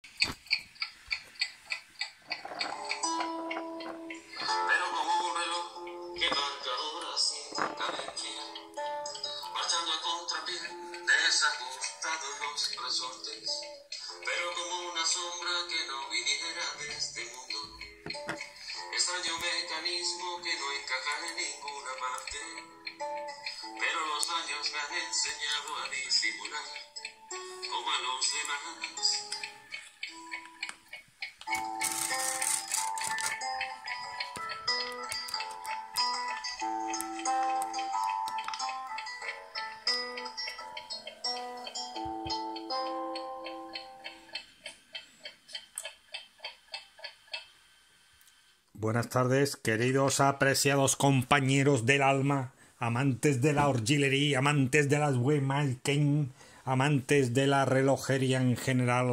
Pero como un reloj que sin sin tan cabecito, marchando a contrapié desajustado los resortes, pero como una sombra que no viniera de este mundo, extraño mecanismo que no encaja en ninguna parte, pero los años me han enseñado a disimular, como a los demás. Buenas tardes, queridos apreciados compañeros del alma, amantes de la orgillería, amantes de las Waymaking, amantes de la relojería en general.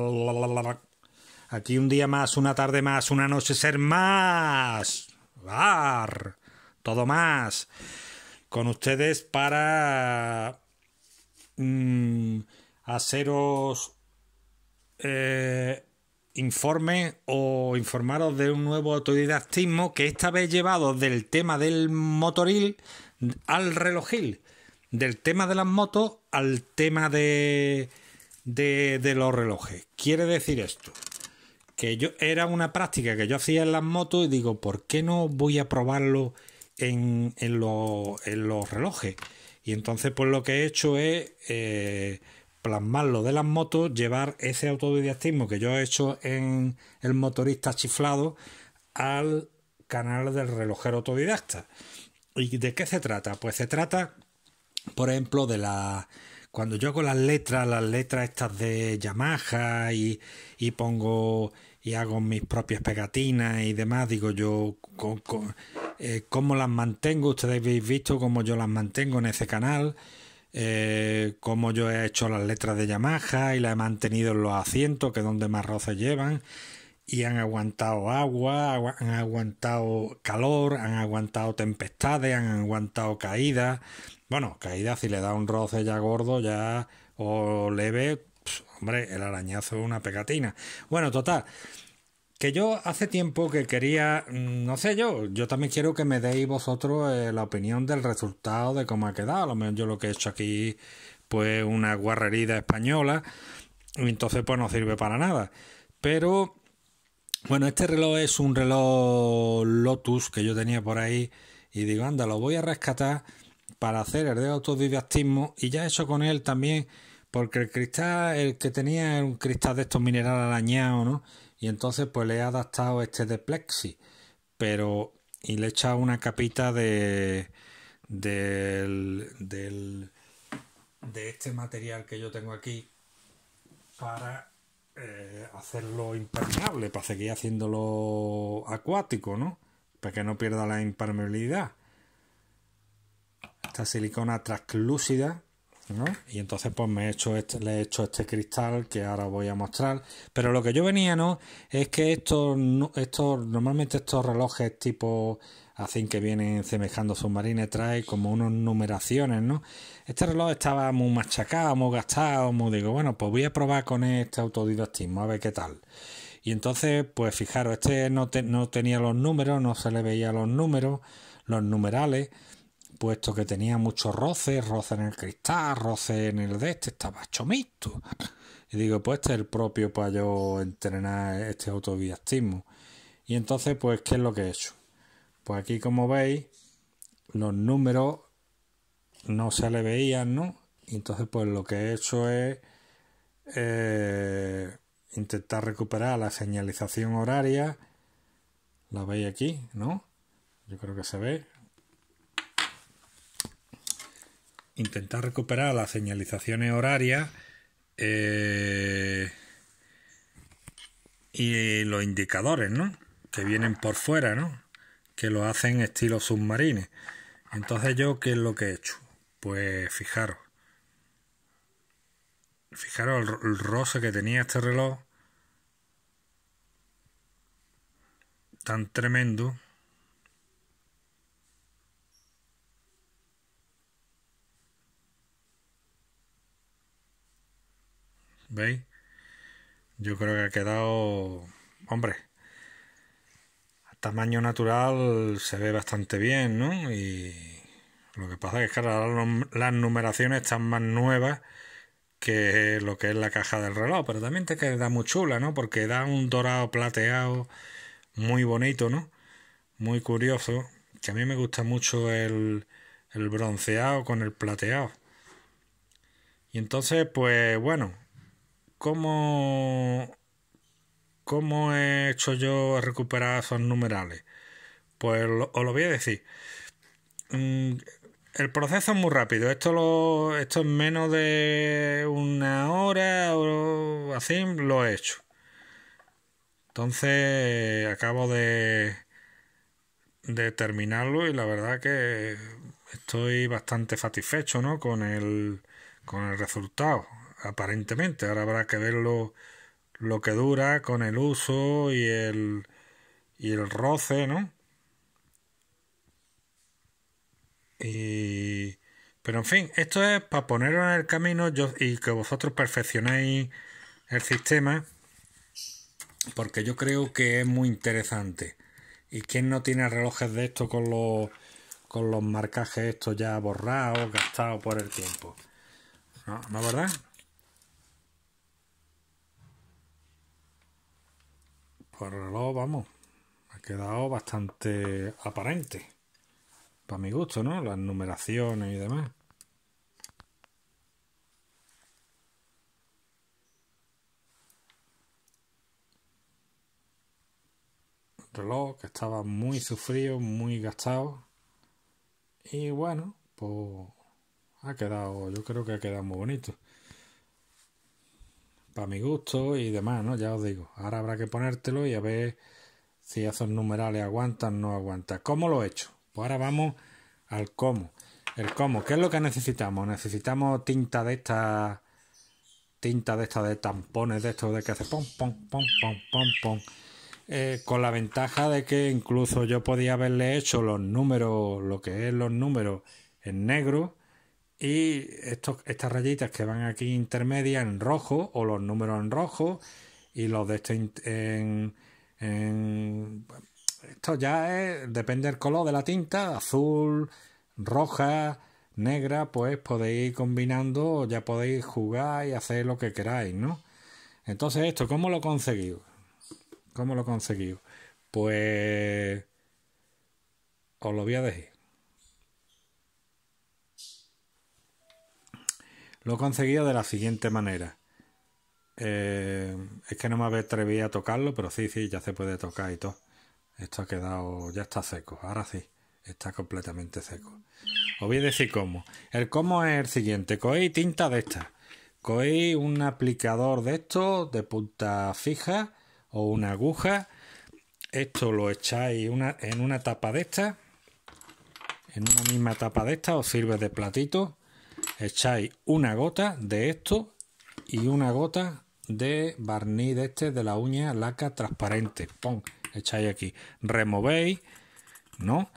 Aquí un día más, una tarde más, una noche ser más. Bar. Todo más. Con ustedes para mm, haceros eh, informe o informaros de un nuevo autodidactismo que esta vez llevado del tema del motoril al relojil, del tema de las motos al tema de, de los relojes. Quiere decir esto que yo era una práctica que yo hacía en las motos y digo, ¿por qué no voy a probarlo en, los relojes? Y entonces pues lo que he hecho es eh, plasmarlo de las motos, llevar ese autodidactismo que yo he hecho en el motorista chiflado al canal del relojero autodidacta. ¿Y de qué se trata? Pues se trata, por ejemplo, de la... Cuando yo hago las letras, las letras estas de Yamaha y, y pongo y hago mis propias pegatinas y demás, digo yo, eh, ¿cómo las mantengo? Ustedes habéis visto cómo yo las mantengo en ese canal, eh, cómo yo he hecho las letras de Yamaha y las he mantenido en los asientos, que es donde más roces llevan, y han aguantado agua, han aguantado calor, han aguantado tempestades, han aguantado caídas. Bueno, caídas, si le da un roce ya gordo, ya o leve, Hombre, el arañazo es una pegatina. Bueno, total. Que yo hace tiempo que quería, mm, no sé yo, yo también quiero que me deis vosotros eh, la opinión del resultado de cómo ha quedado. A lo mejor yo lo que he hecho aquí, pues una guarrerida española, y entonces pues no sirve para nada. Pero, bueno, este reloj es un reloj Lotus que yo tenía por ahí y digo, anda, lo voy a rescatar para hacer el de autodidactismo y ya he hecho con él también porque el cristal, el que tenía era un cristal de estos minerales arañados, ¿no? Y entonces pues le he adaptado este de plexi, pero y le he echado una capita de de este material que yo tengo aquí para eh, hacerlo impermeable, para seguir haciéndolo acuático, ¿no? Para que no pierda la impermeabilidad. Esta silicona traslúcida y entonces pues me he hecho este, le he hecho este cristal que ahora voy a mostrar. Pero lo que yo venía, ¿no? Es que estos, estos normalmente estos relojes tipo así que vienen semejando submarines, trae como unas numeraciones, ¿no? Este reloj estaba muy machacado, muy gastado, muy digo, bueno, pues voy a probar con este autodidactismo, a ver qué tal. Y entonces, pues fijaros, este no, no tenía los números, no se le veía los números, los numerales puesto que tenía muchos roces, roce en el cristal, roce en el de este, estaba chomito. Y digo, pues este es el propio para yo entrenar este autodiactismo. Y entonces, pues, ¿qué es lo que he hecho? Pues aquí, como veis, los números no se le veían, ¿no? Y entonces, pues, lo que he hecho es eh, intentar recuperar la señalización horaria. La veis aquí, ¿no? Yo creo que se ve intentar recuperar las señalizaciones horarias eh, y los indicadores, ¿no? Que vienen por fuera, ¿no? Que lo hacen estilo submarino. Entonces yo, ¿qué es lo que he hecho? Pues fijaros. Fijaros el, el roce que tenía este reloj. Tan tremendo. ¿Veis? Yo creo que ha quedado. Hombre. A tamaño natural se ve bastante bien, ¿no? Y. Lo que pasa es que las numeraciones están más nuevas que lo que es la caja del reloj, pero también te queda muy chula, ¿no? Porque da un dorado plateado muy bonito, ¿no? Muy curioso, que a mí me gusta mucho el, el bronceado con el plateado. Y entonces, pues bueno, ¿cómo, cómo he hecho yo recuperar esos numerales? Pues os lo voy a decir. Mm, el proceso es muy rápido. Esto, lo, esto en menos de una hora o así lo he hecho. Entonces acabo de, de terminarlo y la verdad que estoy bastante satisfecho ¿no? con, el, con el resultado aparentemente. Ahora habrá que verlo lo que dura con el uso y el, y el roce, ¿no? Y, pero en fin, esto es para ponerlo en el camino y que vosotros perfeccionéis el sistema, porque yo creo que es muy interesante. ¿Y quién no tiene relojes de esto con los, con los marcajes estos ya borrados, gastados por el tiempo? ¿No, ¿no verdad? Pues el reloj, vamos, ha quedado bastante aparente. Para mi gusto, ¿no? Las numeraciones y demás. reloj que estaba muy sufrido, muy gastado. Y bueno, pues ha quedado, yo creo que ha quedado muy bonito para mi gusto y demás, ¿no? Ya os digo, ahora habrá que ponértelo y a ver si esos numerales aguantan o no aguantan. ¿Cómo lo he hecho? Pues ahora vamos al cómo. El cómo, ¿qué es lo que necesitamos? Necesitamos tinta de esta, tinta de esta de tampones, de estos de que hace pom, pon pom, pom, pom, eh, con la ventaja de que incluso yo podía haberle hecho los números, lo que es los números en negro y estos, estas rayitas que van aquí intermedias en rojo o los números en rojo y los de este en, esto ya es, depende del color de la tinta azul roja negra pues podéis ir combinando ya podéis jugar y hacer lo que queráis no entonces esto cómo lo conseguí cómo lo conseguí pues os lo voy a decir Lo conseguido de la siguiente manera. Eh, es que no me atreví a tocarlo, pero sí, sí, ya se puede tocar y todo. Esto ha quedado, ya está seco, ahora sí, está completamente seco. Os voy a decir cómo. El cómo es el siguiente, cogéis tinta de esta, cogéis un aplicador de esto de punta fija o una aguja, esto lo echáis una, en una tapa de esta, en una misma tapa de esta, os sirve de platito echáis una gota de esto y una gota de barniz de este de la uña laca transparente. Pon, echáis aquí. Removéis, ¿no?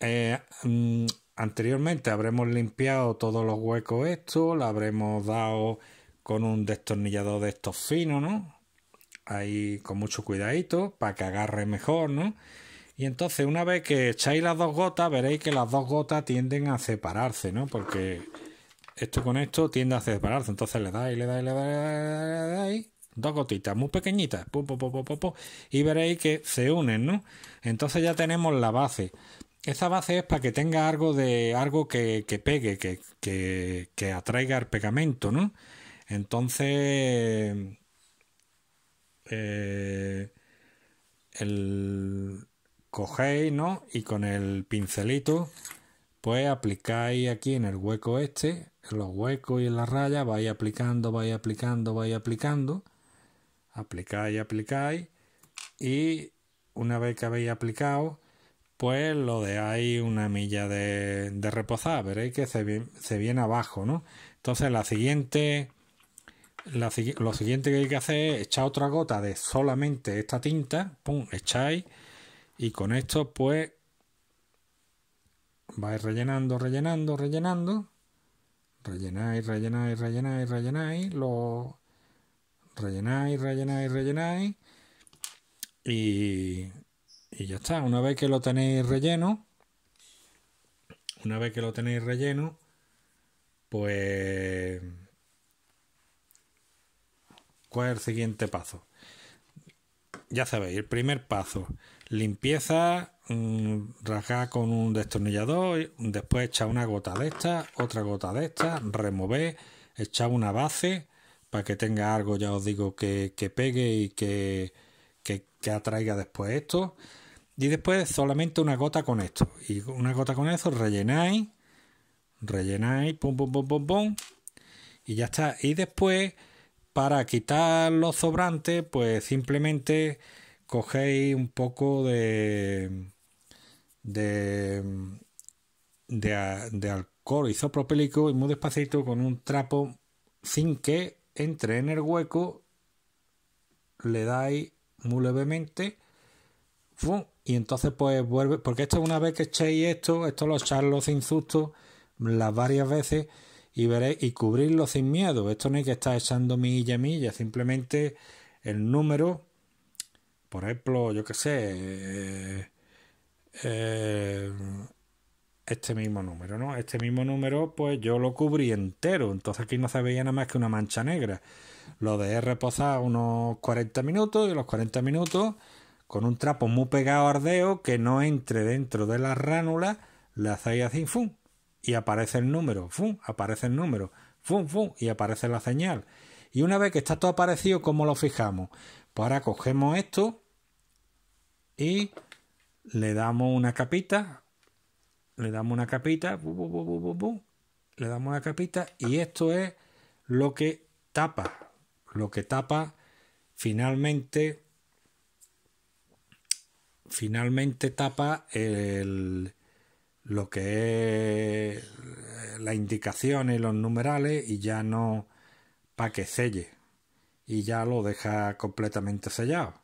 Eh, mm, anteriormente habremos limpiado todos los huecos esto, lo habremos dado con un destornillador de estos finos, ¿no? Ahí con mucho cuidadito para que agarre mejor, ¿no? Y entonces, una vez que echáis las dos gotas, veréis que las dos gotas tienden a separarse, ¿no? Porque esto con esto tiende a separarse. Entonces le dais, le dais, le dais, le dais, dos gotitas muy pequeñitas, y veréis que se unen, ¿no? Entonces ya tenemos la base. Esa base es para que tenga algo de algo que, que pegue, que, que, atraiga el pegamento, ¿no? Entonces. Eh, el, cogéis, ¿no? Y con el pincelito, pues aplicáis aquí en el hueco este, en los huecos y en la raya, vais aplicando, vais aplicando, vais aplicando, aplicáis, aplicáis, y una vez que habéis aplicado, pues lo dejáis una milla de, reposar, veréis que se, viene abajo, ¿no? Entonces la siguiente, lo siguiente que hay que hacer es echar otra gota de solamente esta tinta, pum, echáis y con esto, pues, vais rellenando, rellenando, rellenando. Rellenáis, rellenáis, rellenáis, rellenáis. Lo rellenáis, rellenáis, rellenáis. Y, y ya está. Una vez que lo tenéis relleno, una vez que lo tenéis relleno, pues... ¿Cuál es el siguiente paso? Ya sabéis, el primer paso limpieza, mm, rasgar con un destornillador, después echa una gota de esta, otra gota de esta, remover, echar una base para que tenga algo, ya os digo, que, pegue y que, que, atraiga después esto. Y después solamente una gota con esto. Y una gota con eso, rellenáis, rellenáis, pum, pum, pum, pum, pum. Y ya está. Y después, para quitar los sobrantes, pues simplemente cogéis un poco de, de, de, de alcohol isopropílico y muy despacito con un trapo sin que entre en el hueco, le dais muy levemente y entonces pues vuelve, porque esto una vez que echéis esto, esto lo echarlo los susto las varias veces y veréis y cubrirlo sin miedo. Esto no hay que estar echando a milla, simplemente el número por ejemplo, yo qué sé, eh, eh, este mismo número, ¿no? Este mismo número, pues yo lo cubrí entero, entonces aquí no se veía nada más que una mancha negra. Lo dejé reposar unos 40 minutos y los 40 minutos con un trapo muy pegado ardeo que no entre dentro de la ránula, le hacéis así, ¡fum! Y aparece el número, ¡fum! Aparece el número, ¡fum! ¡fum! Y aparece la señal. Y una vez que está todo aparecido, ¿cómo lo fijamos? ahora cogemos esto y le damos una capita, le damos una capita, le damos una capita y esto es lo que tapa, lo que tapa finalmente, finalmente tapa lo que es indicación y los numerales y ya no para que selle y ya lo deja completamente sellado.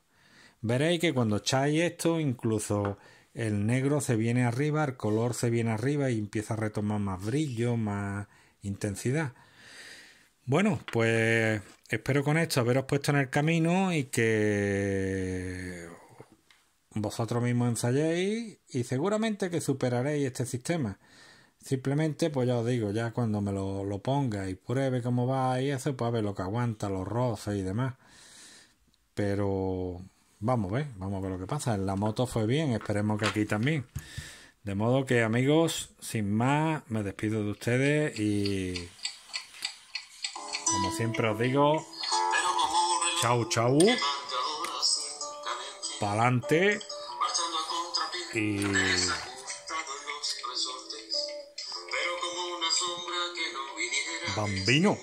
Veréis que cuando echáis esto, incluso el negro se viene arriba, el color se viene arriba y empieza a retomar más brillo, más intensidad. Bueno, pues espero con esto haberos puesto en el camino y que vosotros mismos ensayéis y seguramente que superaréis este sistema. Simplemente, pues ya os digo, ya cuando me lo, ponga y pruebe cómo va y eso, pues a ver lo que aguanta, los roces y demás. Pero vamos a ver, vamos a ver lo que pasa. En la moto fue bien, esperemos que aquí también. De modo que amigos, sin más, me despido de ustedes y como siempre os digo, chau chau, pa'lante y Bambino.